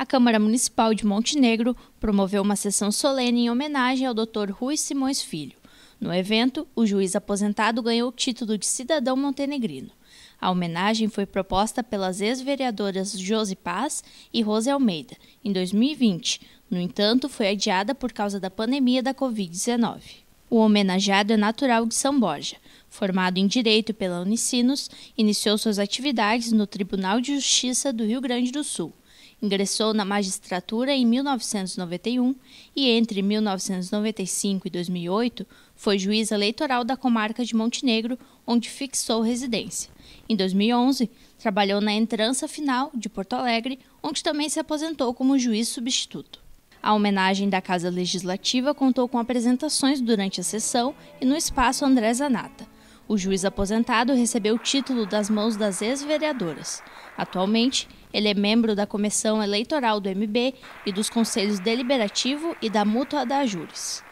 a Câmara Municipal de Montenegro promoveu uma sessão solene em homenagem ao Dr. Rui Simões Filho. No evento, o juiz aposentado ganhou o título de cidadão montenegrino. A homenagem foi proposta pelas ex-vereadoras Josi Paz e Rose Almeida, em 2020. No entanto, foi adiada por causa da pandemia da Covid-19. O homenageado é natural de São Borja. Formado em Direito pela Unicinos, iniciou suas atividades no Tribunal de Justiça do Rio Grande do Sul Ingressou na magistratura em 1991 e, entre 1995 e 2008, foi juiz eleitoral da comarca de Montenegro, onde fixou residência. Em 2011, trabalhou na entrança final de Porto Alegre, onde também se aposentou como juiz substituto. A homenagem da Casa Legislativa contou com apresentações durante a sessão e no espaço André Zanata. O juiz aposentado recebeu o título das mãos das ex-vereadoras. Atualmente, ele é membro da comissão eleitoral do MB e dos conselhos deliberativo e da mútua da Júris.